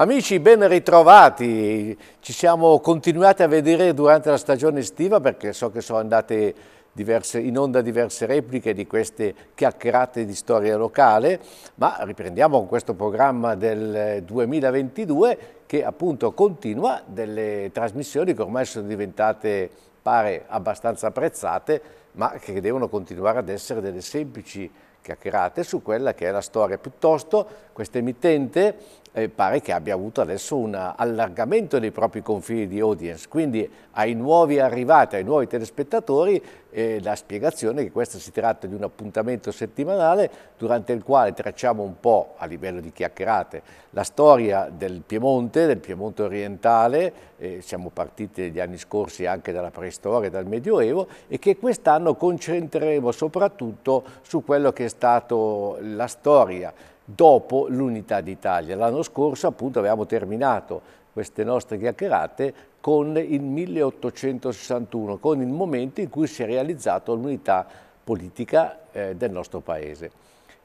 Amici, ben ritrovati. Ci siamo continuati a vedere durante la stagione estiva perché so che sono andate diverse, in onda diverse repliche di queste chiacchierate di storia locale, ma riprendiamo con questo programma del 2022 che appunto continua delle trasmissioni che ormai sono diventate pare abbastanza apprezzate, ma che devono continuare ad essere delle semplici chiacchierate su quella che è la storia. Piuttosto questa emittente eh, pare che abbia avuto adesso un allargamento dei propri confini di audience, quindi ai nuovi arrivati, ai nuovi telespettatori, eh, la spiegazione è che questo si tratta di un appuntamento settimanale durante il quale tracciamo un po', a livello di chiacchierate, la storia del Piemonte, del Piemonte orientale, eh, siamo partiti negli anni scorsi anche dalla preistoria, dal Medioevo, e che quest'anno concentreremo soprattutto su quello che è stato la storia dopo l'unità d'Italia. L'anno scorso appunto avevamo terminato queste nostre chiacchierate con il 1861, con il momento in cui si è realizzata l'unità politica eh, del nostro paese.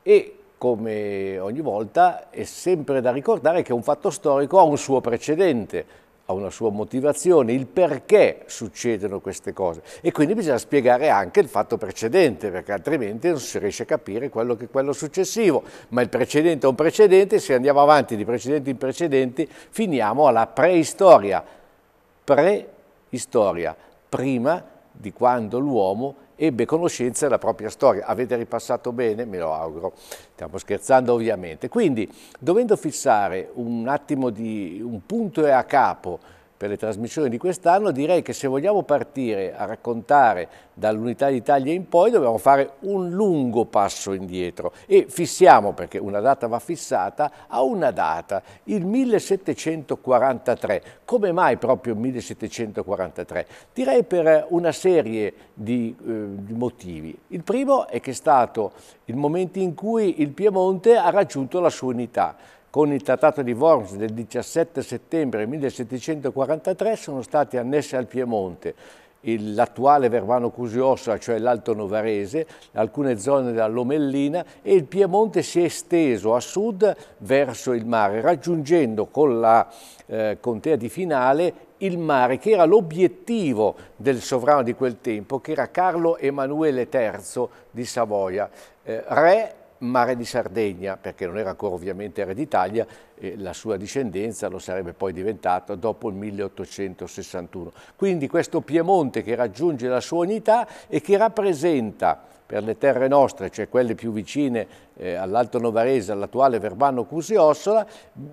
E come ogni volta è sempre da ricordare che un fatto storico ha un suo precedente, ha una sua motivazione, il perché succedono queste cose e quindi bisogna spiegare anche il fatto precedente perché altrimenti non si riesce a capire quello che è quello successivo, ma il precedente è un precedente, se andiamo avanti di precedenti in precedenti finiamo alla preistoria, preistoria, prima di quando l'uomo ebbe conoscenza della propria storia. Avete ripassato bene? Me lo auguro. Stiamo scherzando ovviamente. Quindi, dovendo fissare un attimo di un punto e a capo per le trasmissioni di quest'anno, direi che se vogliamo partire a raccontare dall'Unità d'Italia in poi dobbiamo fare un lungo passo indietro e fissiamo, perché una data va fissata, a una data, il 1743. Come mai proprio 1743? Direi per una serie di, eh, di motivi. Il primo è che è stato il momento in cui il Piemonte ha raggiunto la sua unità con il Trattato di Worms del 17 settembre 1743 sono stati annesse al Piemonte l'attuale Verbano Cusiossa, cioè l'Alto Novarese, alcune zone della Lomellina e il Piemonte si è esteso a sud verso il mare, raggiungendo con la eh, contea di Finale il mare, che era l'obiettivo del sovrano di quel tempo, che era Carlo Emanuele III di Savoia, eh, re Mare di Sardegna, perché non era ancora ovviamente re d'Italia, eh, la sua discendenza lo sarebbe poi diventata dopo il 1861. Quindi questo Piemonte che raggiunge la sua unità e che rappresenta per le terre nostre, cioè quelle più vicine eh, all'Alto Novarese, all'attuale Verbano Cusiossola,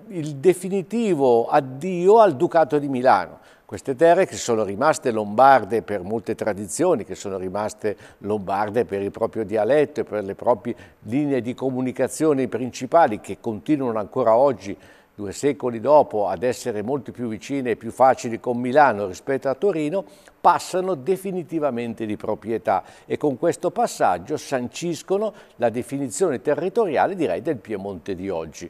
il definitivo addio al Ducato di Milano. Queste terre che sono rimaste lombarde per molte tradizioni, che sono rimaste lombarde per il proprio dialetto e per le proprie linee di comunicazione principali che continuano ancora oggi due secoli dopo ad essere molto più vicine e più facili con Milano rispetto a Torino, passano definitivamente di proprietà e con questo passaggio sanciscono la definizione territoriale direi del Piemonte di oggi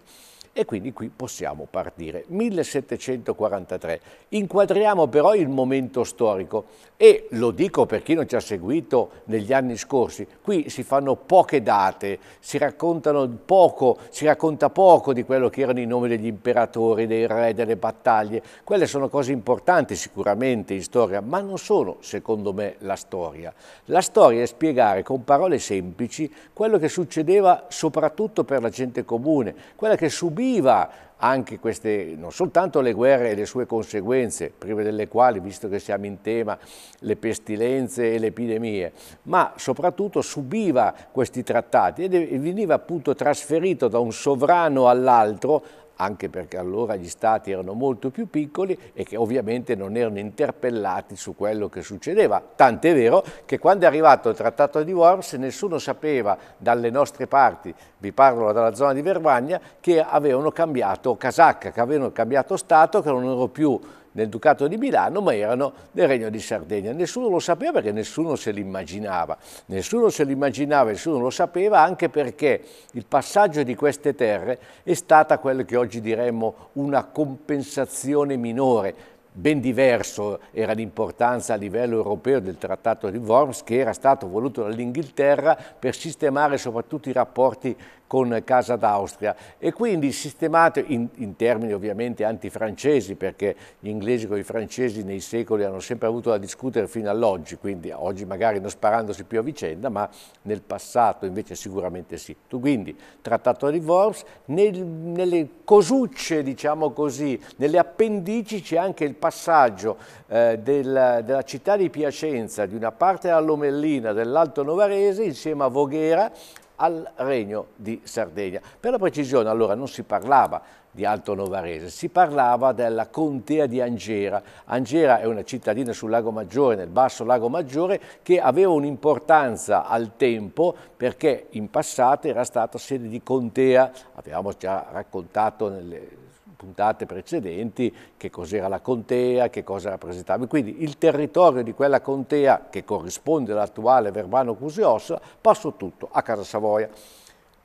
e quindi qui possiamo partire. 1743. Inquadriamo però il momento storico e lo dico per chi non ci ha seguito negli anni scorsi, qui si fanno poche date, si raccontano poco, si racconta poco di quello che erano i nomi degli imperatori, dei re, delle battaglie. Quelle sono cose importanti sicuramente in storia, ma non sono secondo me la storia. La storia è spiegare con parole semplici quello che succedeva soprattutto per la gente comune, quella che subì subiva anche queste, non soltanto le guerre e le sue conseguenze, prive delle quali, visto che siamo in tema, le pestilenze e le epidemie, ma soprattutto subiva questi trattati e veniva appunto trasferito da un sovrano all'altro anche perché allora gli stati erano molto più piccoli e che ovviamente non erano interpellati su quello che succedeva. Tant'è vero che quando è arrivato il Trattato di Worms nessuno sapeva dalle nostre parti, vi parlo dalla zona di Verbagna, che avevano cambiato casacca, che avevano cambiato Stato, che non erano più nel Ducato di Milano, ma erano nel Regno di Sardegna. Nessuno lo sapeva perché nessuno se l'immaginava. Nessuno se l'immaginava, nessuno lo sapeva, anche perché il passaggio di queste terre è stata quella che oggi diremmo una compensazione minore ben diverso era l'importanza a livello europeo del trattato di Worms che era stato voluto dall'Inghilterra per sistemare soprattutto i rapporti con Casa d'Austria e quindi sistemato in, in termini ovviamente antifrancesi perché gli inglesi con i francesi nei secoli hanno sempre avuto da discutere fino all'oggi, quindi oggi magari non sparandosi più a vicenda ma nel passato invece sicuramente sì. Quindi trattato di Worms, nel, nelle cosucce diciamo così, nelle appendici c'è anche il passaggio eh, del, della città di Piacenza, di una parte della Lomellina, dell'Alto Novarese insieme a Voghera al Regno di Sardegna. Per la precisione allora non si parlava di Alto Novarese, si parlava della contea di Angera. Angera è una cittadina sul Lago Maggiore, nel basso Lago Maggiore, che aveva un'importanza al tempo perché in passato era stata sede di contea, avevamo già raccontato nelle puntate precedenti, che cos'era la contea, che cosa rappresentava. Quindi il territorio di quella contea, che corrisponde all'attuale Verbano Cusiossa, passò tutto a Casa Savoia.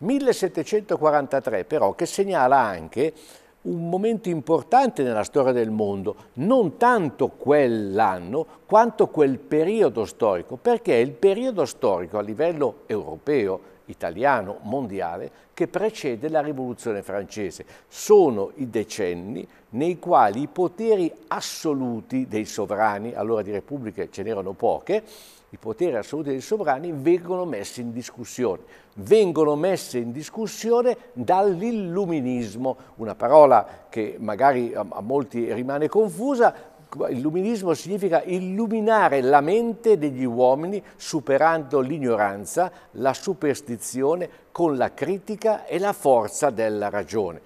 1743 però che segnala anche un momento importante nella storia del mondo, non tanto quell'anno quanto quel periodo storico, perché il periodo storico a livello europeo italiano, mondiale, che precede la rivoluzione francese. Sono i decenni nei quali i poteri assoluti dei sovrani, allora di repubbliche ce n'erano poche, i poteri assoluti dei sovrani vengono messi in discussione, vengono messi in discussione dall'illuminismo, una parola che magari a molti rimane confusa, Illuminismo significa illuminare la mente degli uomini superando l'ignoranza, la superstizione con la critica e la forza della ragione.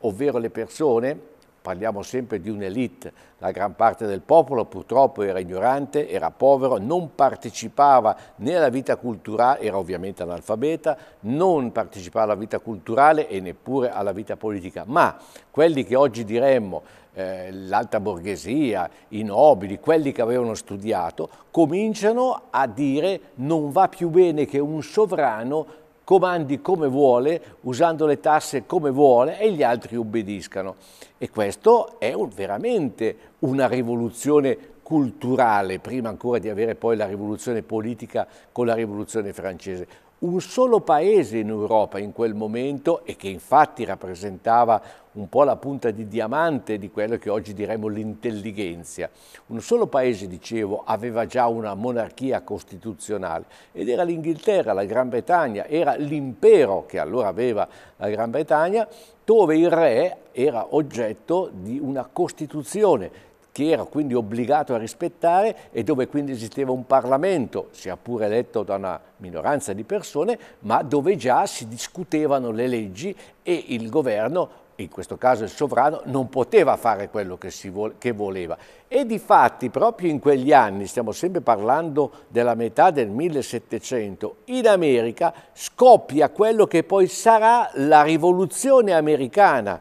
Ovvero le persone parliamo sempre di un'elite, la gran parte del popolo purtroppo era ignorante, era povero, non partecipava né alla vita culturale, era ovviamente analfabeta, non partecipava alla vita culturale e neppure alla vita politica, ma quelli che oggi diremmo eh, l'alta borghesia, i nobili, quelli che avevano studiato, cominciano a dire non va più bene che un sovrano comandi come vuole, usando le tasse come vuole e gli altri obbediscano. E questo è un, veramente una rivoluzione culturale, prima ancora di avere poi la rivoluzione politica con la rivoluzione francese un solo paese in Europa in quel momento e che infatti rappresentava un po' la punta di diamante di quello che oggi diremmo l'intelligenza. Un solo paese, dicevo, aveva già una monarchia costituzionale ed era l'Inghilterra, la Gran Bretagna, era l'impero che allora aveva la Gran Bretagna, dove il re era oggetto di una costituzione che era quindi obbligato a rispettare e dove quindi esisteva un Parlamento, sia pure eletto da una minoranza di persone, ma dove già si discutevano le leggi e il governo in questo caso il sovrano, non poteva fare quello che, si vo che voleva. E di fatti, proprio in quegli anni, stiamo sempre parlando della metà del 1700, in America scoppia quello che poi sarà la rivoluzione americana.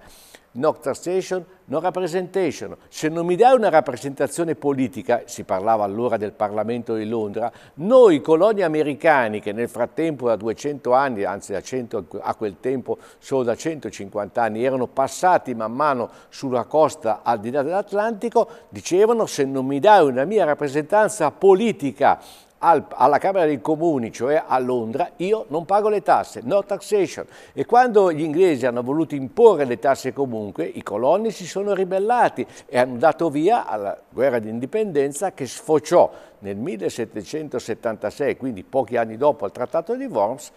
Nocta Station, no representation. Se non mi dai una rappresentazione politica, si parlava allora del Parlamento di Londra, noi coloni americani che nel frattempo da 200 anni, anzi da 100, a quel tempo solo da 150 anni, erano passati man mano sulla costa al di là dell'Atlantico, dicevano se non mi dai una mia rappresentanza politica alla Camera dei Comuni, cioè a Londra, io non pago le tasse, no taxation. E quando gli inglesi hanno voluto imporre le tasse comunque, i coloni si sono ribellati e hanno dato via alla guerra di indipendenza che sfociò nel 1776, quindi pochi anni dopo il Trattato di Worms,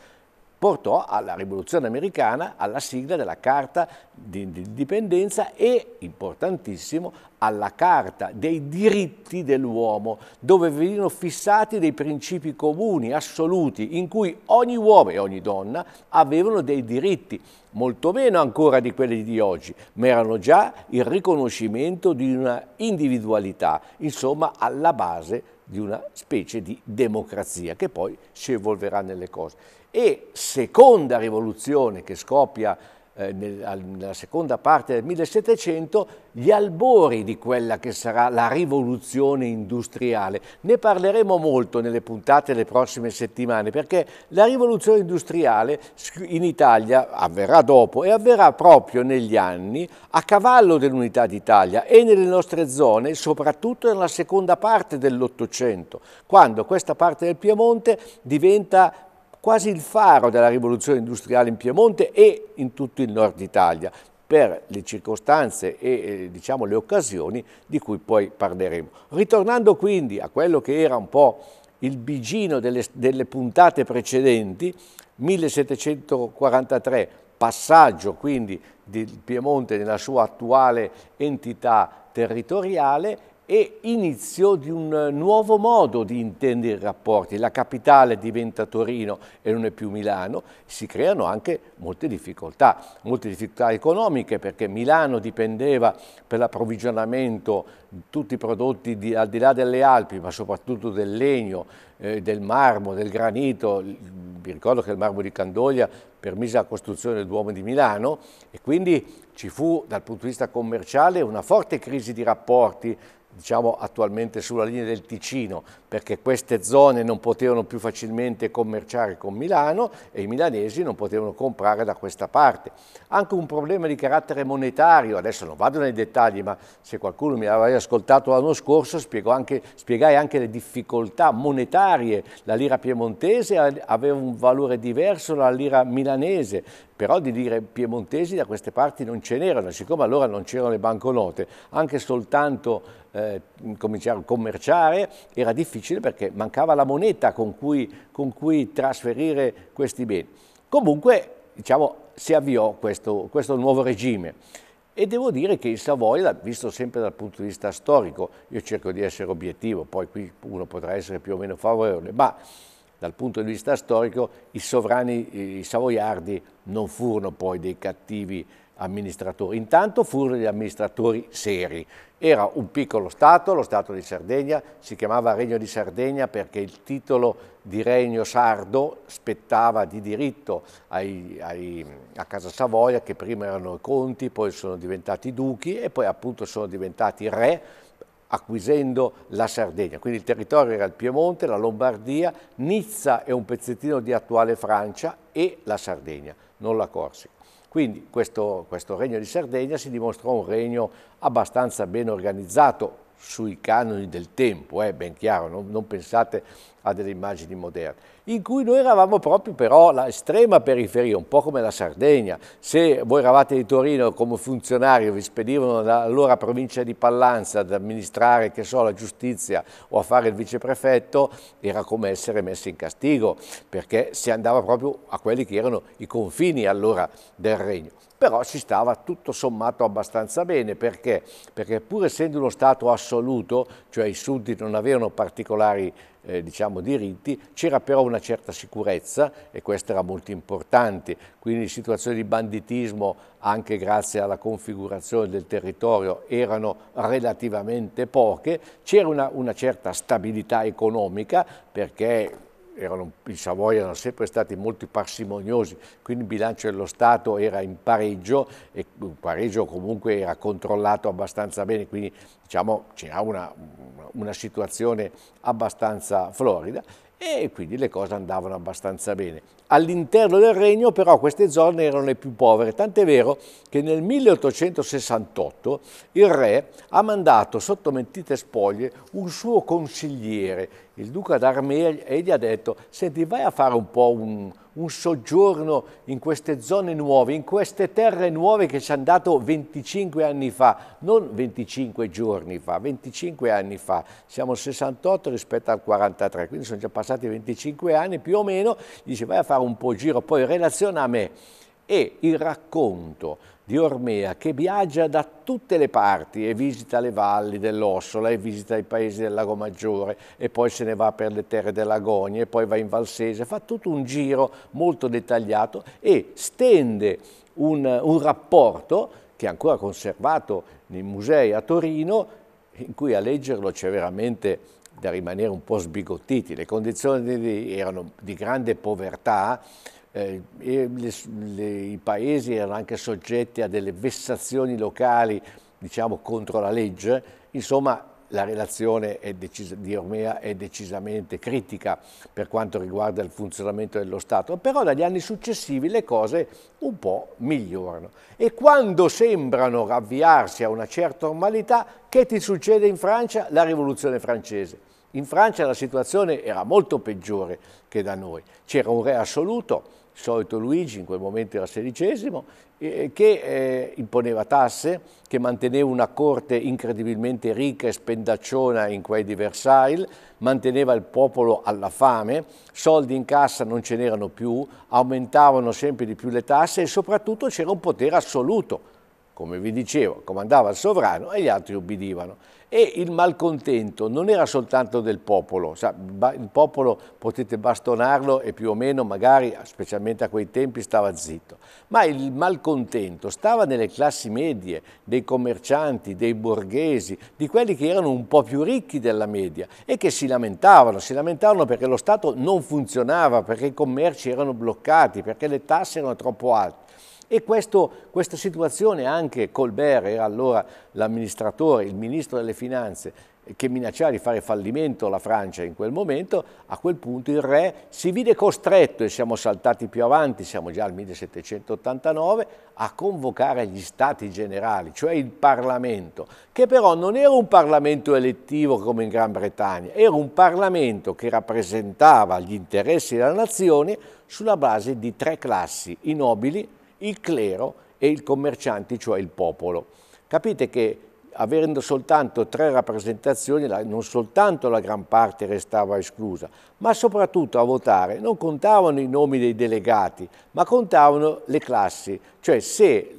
portò alla rivoluzione americana, alla sigla della Carta di Indipendenza e, importantissimo, alla Carta dei diritti dell'uomo, dove venivano fissati dei principi comuni, assoluti, in cui ogni uomo e ogni donna avevano dei diritti, molto meno ancora di quelli di oggi, ma erano già il riconoscimento di una individualità, insomma alla base di una specie di democrazia che poi si evolverà nelle cose e seconda rivoluzione che scoppia eh, nella seconda parte del 1700 gli albori di quella che sarà la rivoluzione industriale. Ne parleremo molto nelle puntate delle prossime settimane perché la rivoluzione industriale in Italia avverrà dopo e avverrà proprio negli anni a cavallo dell'unità d'Italia e nelle nostre zone, soprattutto nella seconda parte dell'Ottocento, quando questa parte del Piemonte diventa quasi il faro della rivoluzione industriale in Piemonte e in tutto il nord Italia per le circostanze e eh, diciamo, le occasioni di cui poi parleremo. Ritornando quindi a quello che era un po' il bigino delle, delle puntate precedenti, 1743, passaggio quindi del Piemonte nella sua attuale entità territoriale e inizio di un eh, nuovo modo di intendere i rapporti. La capitale diventa Torino e non è più Milano, si creano anche molte difficoltà, molte difficoltà economiche perché Milano dipendeva per l'approvvigionamento di tutti i prodotti di, al di là delle Alpi, ma soprattutto del legno, eh, del marmo, del granito. Vi ricordo che il marmo di Candoglia permise la costruzione del Duomo di Milano e quindi ci fu dal punto di vista commerciale una forte crisi di rapporti diciamo attualmente sulla linea del Ticino, perché queste zone non potevano più facilmente commerciare con Milano e i milanesi non potevano comprare da questa parte. Anche un problema di carattere monetario, adesso non vado nei dettagli, ma se qualcuno mi aveva ascoltato l'anno scorso anche, spiegai anche le difficoltà monetarie. La lira piemontese aveva un valore diverso dalla lira milanese, però di dire piemontesi da queste parti non ce n'erano, siccome allora non c'erano le banconote, anche soltanto eh, cominciare a commerciare era difficile perché mancava la moneta con cui, con cui trasferire questi beni. Comunque diciamo, si avviò questo, questo nuovo regime. E devo dire che il Savoia, visto sempre dal punto di vista storico, io cerco di essere obiettivo, poi qui uno potrà essere più o meno favorevole, ma dal punto di vista storico i sovrani, i savoiardi non furono poi dei cattivi amministratori, intanto furono degli amministratori seri. Era un piccolo Stato, lo Stato di Sardegna, si chiamava Regno di Sardegna perché il titolo di Regno sardo spettava di diritto ai, ai, a Casa Savoia, che prima erano conti, poi sono diventati duchi e poi appunto sono diventati re acquisendo la Sardegna. Quindi il territorio era il Piemonte, la Lombardia, Nizza e un pezzettino di attuale Francia e la Sardegna, non la Corsica. Quindi questo, questo regno di Sardegna si dimostrò un regno abbastanza ben organizzato, sui canoni del tempo, è eh, ben chiaro, non, non, pensate a delle immagini moderne, in cui noi eravamo proprio però l'estrema periferia, un po' come la Sardegna. Se voi eravate di Torino come funzionario, vi spedivano dall'allora provincia di Pallanza ad amministrare, che so, la giustizia o a fare il viceprefetto, era come essere messi in castigo, perché si andava proprio a quelli che erano i confini allora del regno però si stava tutto sommato abbastanza bene, perché? perché pur essendo uno Stato assoluto, cioè i sudditi non avevano particolari eh, diciamo, abbiamo diritti, c'era però una certa sicurezza e questo era molto importante, quindi situazioni di banditismo anche grazie alla configurazione del territorio erano relativamente poche, c'era una, una certa stabilità economica perché erano, in Savoia erano sempre stati molto parsimoniosi, quindi il bilancio dello Stato era in pareggio e il pareggio comunque era controllato abbastanza bene, quindi diciamo c'era una, una situazione abbastanza florida e quindi le cose andavano abbastanza bene. All'interno del regno però queste zone erano le più povere, tant'è vero che nel 1868 il re ha mandato sotto mentite spoglie un suo consigliere, il duca d'Armea, e gli ha detto senti vai a fare un po' un, un soggiorno in queste zone nuove, in queste terre nuove che ci hanno dato 25 anni fa, non 25 giorni fa, 25 anni fa, siamo 68 rispetto al 43, quindi sono già passati 25 anni più o meno, gli dice vai a fare un po' giro, poi in relazione a me, è il racconto di Ormea che viaggia da tutte le parti e visita le valli dell'Ossola e visita i paesi del Lago Maggiore e poi se ne va per le terre dell'Agonia e poi va in Valsese, fa tutto un giro molto dettagliato e stende un, un rapporto che è ancora conservato nei musei a Torino in cui a leggerlo c'è veramente da rimanere un po' sbigottiti. Le condizioni di, erano di grande povertà, eh, le, le, i paesi erano anche soggetti a delle vessazioni locali, diciamo, contro la legge. Insomma, la relazione decisa, di Ormea è decisamente critica per quanto riguarda il funzionamento dello Stato, però dagli anni successivi le cose un po' migliorano. E quando sembrano avviarsi a una certa normalità, che ti succede in Francia? La rivoluzione francese. In Francia la situazione era molto peggiore che da noi, c'era un re assoluto, il solito Luigi, in quel momento era sedicesimo, eh, che eh, imponeva tasse, che manteneva una corte incredibilmente ricca e spendacciona in quei di Versailles, manteneva il popolo alla fame, soldi in cassa non ce n'erano più, aumentavano sempre di più le tasse e soprattutto c'era un potere assoluto come vi dicevo, comandava il sovrano e gli altri ubbidivano. E il malcontento non era soltanto del popolo, il popolo potete bastonarlo e più o meno magari, specialmente a quei tempi, stava zitto, ma il malcontento stava nelle classi medie, dei commercianti, dei borghesi, di quelli che erano un po' più ricchi della media e che si lamentavano, si lamentavano perché lo Stato non funzionava, perché i commerci erano bloccati, perché le tasse erano troppo alte e questo, questa situazione anche Colbert era allora l'amministratore, il ministro delle finanze, che minacciava di fare fallimento la Francia in quel momento, a quel punto il re si vide costretto, e siamo saltati più avanti, siamo già al 1789, a convocare gli stati generali, cioè il Parlamento, che però non era un Parlamento elettivo come in Gran Bretagna, era un Parlamento che rappresentava gli interessi della nazione sulla base di tre classi, i nobili, il clero e i commercianti, cioè il popolo. Capite che avendo soltanto tre rappresentazioni, non soltanto la gran parte restava esclusa, ma soprattutto a votare non contavano i nomi dei delegati, ma contavano le classi, cioè se,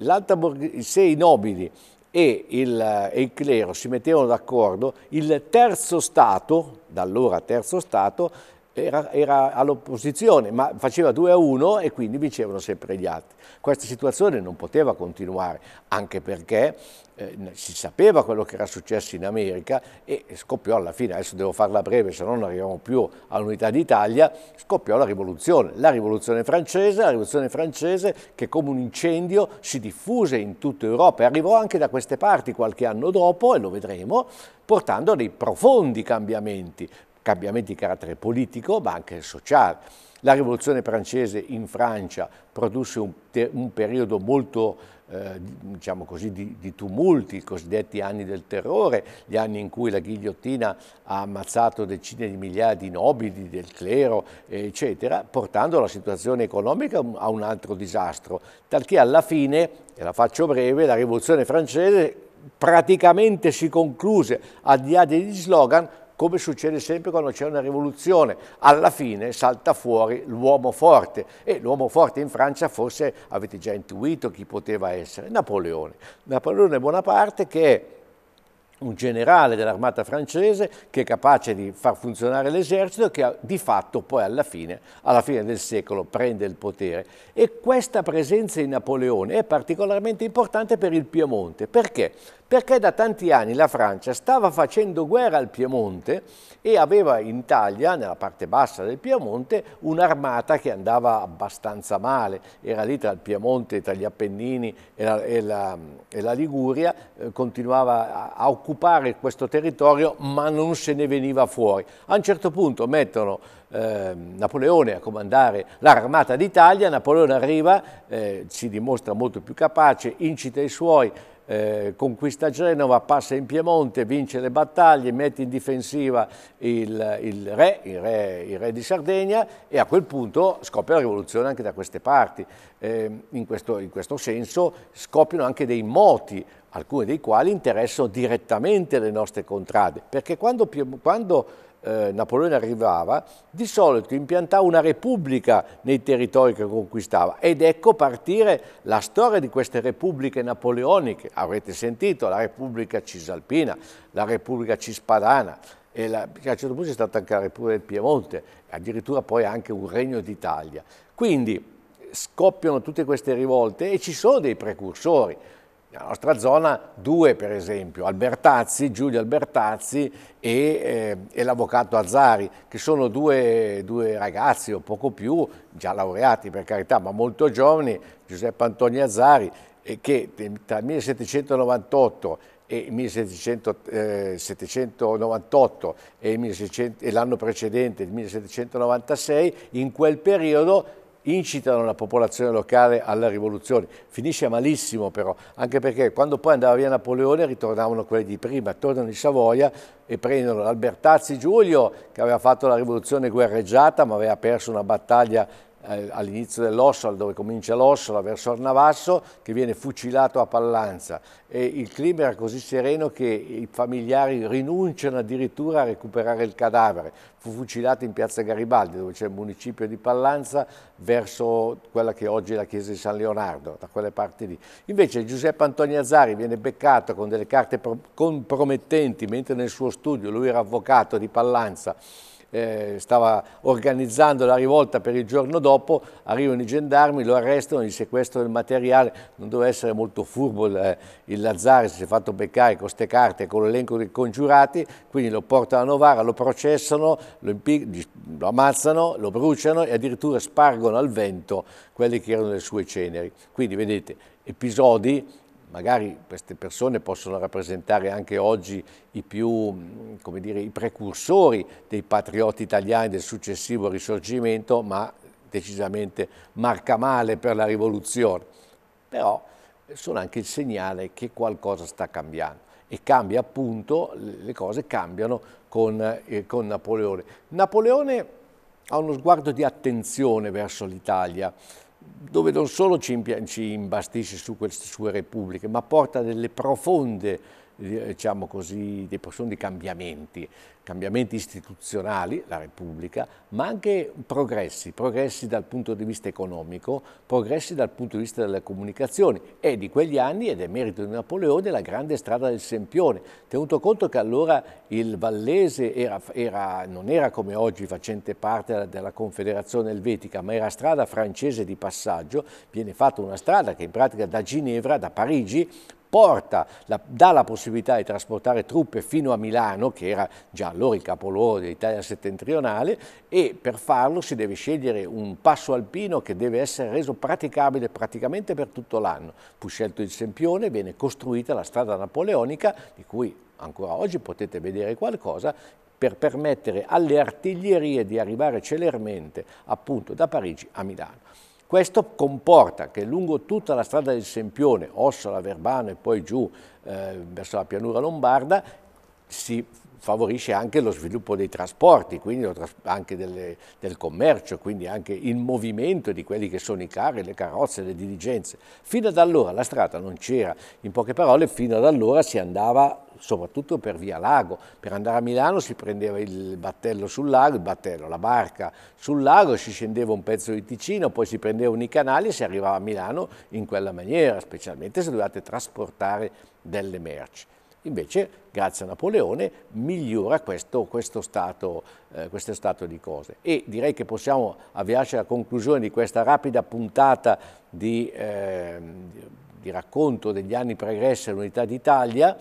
se i nobili e il, e il clero si mettevano d'accordo, il terzo Stato, da allora terzo Stato, era, era all'opposizione, ma faceva 2 a 1 e quindi vincevano sempre gli altri. Questa situazione non poteva continuare, anche perché eh, si sapeva quello che era successo in America e scoppiò alla fine, adesso devo farla breve se no non arriviamo più all'unità d'Italia, scoppiò la rivoluzione, la rivoluzione francese, la rivoluzione francese che come un incendio si diffuse in tutta Europa e arrivò anche da queste parti qualche anno dopo e lo vedremo portando a dei profondi cambiamenti cambiamenti di carattere politico ma anche sociale. La rivoluzione francese in Francia produsse un, un periodo molto eh, diciamo così, di, di, tumulti, i cosiddetti anni del terrore, gli anni in cui la ghigliottina ha ammazzato decine di migliaia di nobili, del clero, eccetera, portando la situazione economica a un altro disastro, talché alla fine, e la faccio breve, la rivoluzione francese praticamente si concluse, al di là degli slogan, come succede sempre quando c'è una rivoluzione, alla fine salta fuori l'uomo forte e l'uomo forte in Francia forse avete già intuito chi poteva essere, Napoleone. Napoleone Bonaparte che è un generale dell'armata francese che è capace di far funzionare l'esercito e che di fatto poi alla fine, alla fine del secolo prende il potere. E questa presenza di Napoleone è particolarmente importante per il Piemonte. Perché? perché da tanti anni la Francia stava facendo guerra al Piemonte e aveva in Italia, nella parte bassa del Piemonte, un'armata che andava abbastanza male, era lì tra il Piemonte, tra gli Appennini e la, e la, e la Liguria, eh, continuava a, a occupare questo territorio ma non se ne veniva fuori. A un certo punto mettono Ehm, Napoleone a comandare l'armata d'Italia, Napoleone arriva, eh, si dimostra molto più capace, incita i suoi, eh, conquista Genova, passa in Piemonte, vince le battaglie, mette in difensiva il, il, re, il, re, il, re, di Sardegna e a quel punto scoppia la rivoluzione anche da queste parti. Eh, in, questo, in, questo, senso scoppiano anche dei moti, alcuni dei quali interessano direttamente le nostre contrade, perché quando, quando eh, Napoleone arrivava, di solito impiantava una repubblica nei territori che conquistava ed ecco partire la storia di queste repubbliche napoleoniche, avrete sentito la Repubblica Cisalpina, la Repubblica Cispadana, e la, a un certo punto c'è stata anche la Repubblica del Piemonte, addirittura poi anche un Regno d'Italia. Quindi scoppiano tutte queste rivolte e ci sono dei precursori, nella nostra zona due per esempio, Albertazzi, Giulio Albertazzi e, eh, e l'avvocato Azzari, che sono due, due, ragazzi o poco più, già laureati per carità, ma molto giovani, Giuseppe Antonio Azzari, eh, che tra il 1798 e il 1798 eh, e l'anno precedente, il 1796, in quel periodo incitano la popolazione locale alla rivoluzione. Finisce malissimo però, anche perché quando poi andava via Napoleone ritornavano quelli di prima, tornano in Savoia e prendono Albertazzi Giulio che aveva fatto la rivoluzione guerreggiata ma aveva perso una battaglia eh, all'inizio dell'Ossola, dove comincia l'Ossola, verso Arnavasso, che viene fucilato a Pallanza. E il clima era così sereno che i familiari rinunciano addirittura a recuperare il cadavere. Fu fucilato in piazza Garibaldi, dove c'è il municipio di Pallanza, verso quella che oggi è la chiesa di San Leonardo, da quelle parti lì. Invece Giuseppe Antonio Azzari viene beccato con delle carte compromettenti, mentre nel suo studio, lui era avvocato di Pallanza, eh, stava organizzando la rivolta per il giorno dopo, arrivano i gendarmi, lo arrestano, gli sequestrano il materiale, non doveva essere molto furbo il, eh, il Lazzari, si è fatto beccare con queste carte, con l'elenco dei congiurati, quindi lo portano a Novara, lo processano, lo, lo ammazzano, lo bruciano e addirittura spargono al vento quelle che erano le sue ceneri. Quindi vedete, episodi magari queste persone possono rappresentare anche oggi i più, mm, come dire, i precursori dei patrioti italiani del successivo risorgimento, ma decisamente marca male per la rivoluzione. Però sono anche il segnale che qualcosa sta cambiando e cambia appunto, le cose cambiano con, eh, con Napoleone. Napoleone ha uno sguardo di attenzione verso l'Italia, dove non solo ci, imbastisce su queste sue repubbliche, ma porta delle profonde diciamo così, dei profondi cambiamenti, cambiamenti istituzionali, la Repubblica, ma anche progressi, progressi dal punto di vista economico, progressi dal punto di vista delle comunicazioni È di quegli anni, ed è merito di Napoleone, la grande strada del Sempione, tenuto conto che allora il Vallese era, era, non era come oggi facente parte della Confederazione Elvetica, ma era strada francese di passaggio, viene fatta una strada che in pratica da Ginevra, da Parigi, porta, la, dà la possibilità di trasportare truppe fino a Milano, che era già allora il capoluogo dell'Italia settentrionale, e per farlo si deve scegliere un passo alpino che deve essere reso praticabile praticamente per tutto l'anno. Fu scelto il Sempione, viene costruita la strada napoleonica, di cui ancora oggi potete vedere qualcosa, per permettere alle artiglierie di arrivare celermente appunto da Parigi a Milano. Questo comporta che lungo tutta la strada del Sempione, Ossola, Verbano e poi giù eh, verso la pianura lombarda, si favorisce anche lo sviluppo dei trasporti, quindi anche delle, del commercio, quindi anche il movimento di quelli che sono i carri, le carrozze, le diligenze. Fino ad allora la strada non c'era, in poche parole fino ad allora si andava soprattutto per via lago. Per andare a Milano si prendeva il battello sul lago, il battello, la barca sul lago, si scendeva un pezzo di Ticino, poi si prendevano i canali e si arrivava a Milano in quella maniera, specialmente se dovevate trasportare delle merci. Invece, grazie a Napoleone, migliora questo, questo, stato, eh, questo, stato, di cose. E direi che possiamo avviarci alla conclusione di questa rapida puntata di, eh, di racconto degli anni pregressi all'Unità d'Italia,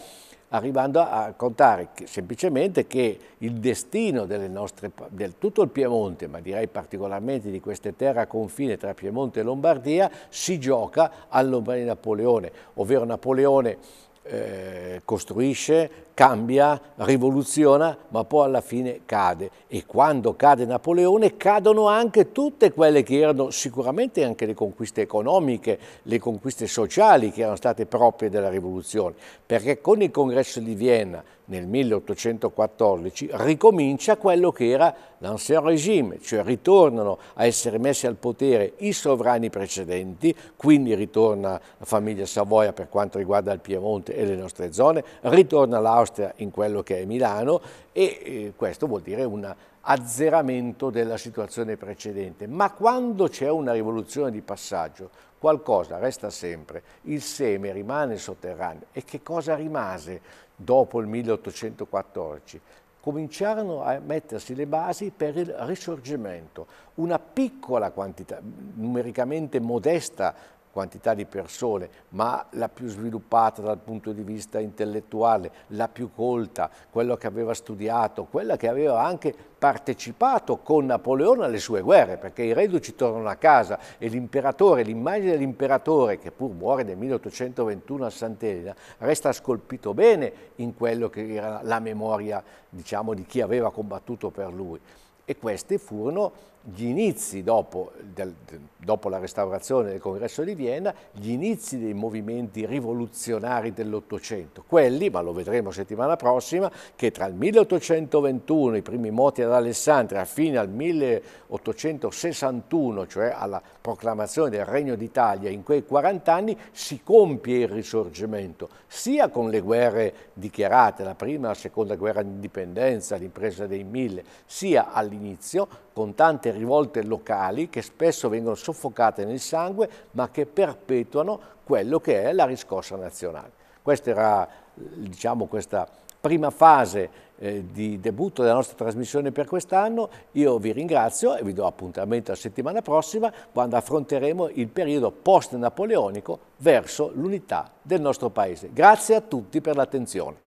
arrivando a contare che, semplicemente che il destino nostre, del tutto il Piemonte, ma direi particolarmente di queste terre a confine tra Piemonte e Lombardia, si gioca all'ombra di Napoleone, ovvero Napoleone eh, costruisce, cambia, rivoluziona, ma poi alla fine cade. E quando cade Napoleone cadono anche tutte quelle che erano sicuramente anche le conquiste economiche, le conquiste sociali che erano state proprie della rivoluzione, perché con il congresso di Vienna nel 1814 ricomincia quello che era l'ancien régime, cioè ritornano a essere messi al potere i sovrani precedenti, quindi ritorna la famiglia Savoia per quanto riguarda il Piemonte e le nostre zone, ritorna l'Austria in quello che è Milano e eh, questo vuol dire un azzeramento della situazione precedente. Ma quando c'è una rivoluzione di passaggio, qualcosa resta sempre, il seme rimane sotterraneo. E che cosa rimase? dopo il 1814, cominciarono a mettersi le basi per il risorgimento. Una piccola quantità, numericamente modesta, quantità di persone, ma la più sviluppata dal punto di vista intellettuale, la più colta, quella che aveva studiato, quella che aveva anche partecipato con Napoleone alle sue guerre, perché i reduci tornano a casa e l'imperatore, l'immagine dell'imperatore, che pur muore nel 1821 a Sant'Elena, resta scolpito bene in quello che era la memoria, diciamo, di chi aveva combattuto per lui. E queste furono gli inizi dopo, del, dopo, la restaurazione del congresso di Vienna, gli inizi dei movimenti rivoluzionari dell'Ottocento, quelli, ma lo vedremo settimana prossima, che tra il 1821, i primi moti ad Alessandria, fino al 1861, cioè alla proclamazione del Regno d'Italia, in quei 40 anni si compie il risorgimento, sia con le guerre dichiarate, la prima e la seconda guerra d'indipendenza, l'impresa dei mille, sia all'inizio con tante rivolte locali che spesso vengono soffocate nel sangue ma che perpetuano quello che è la riscossa nazionale. Questa era diciamo, questa prima fase eh, di debutto della nostra trasmissione per quest'anno. Io vi ringrazio e vi do appuntamento la settimana prossima quando affronteremo il periodo post-napoleonico verso l'unità del nostro Paese. Grazie a tutti per l'attenzione.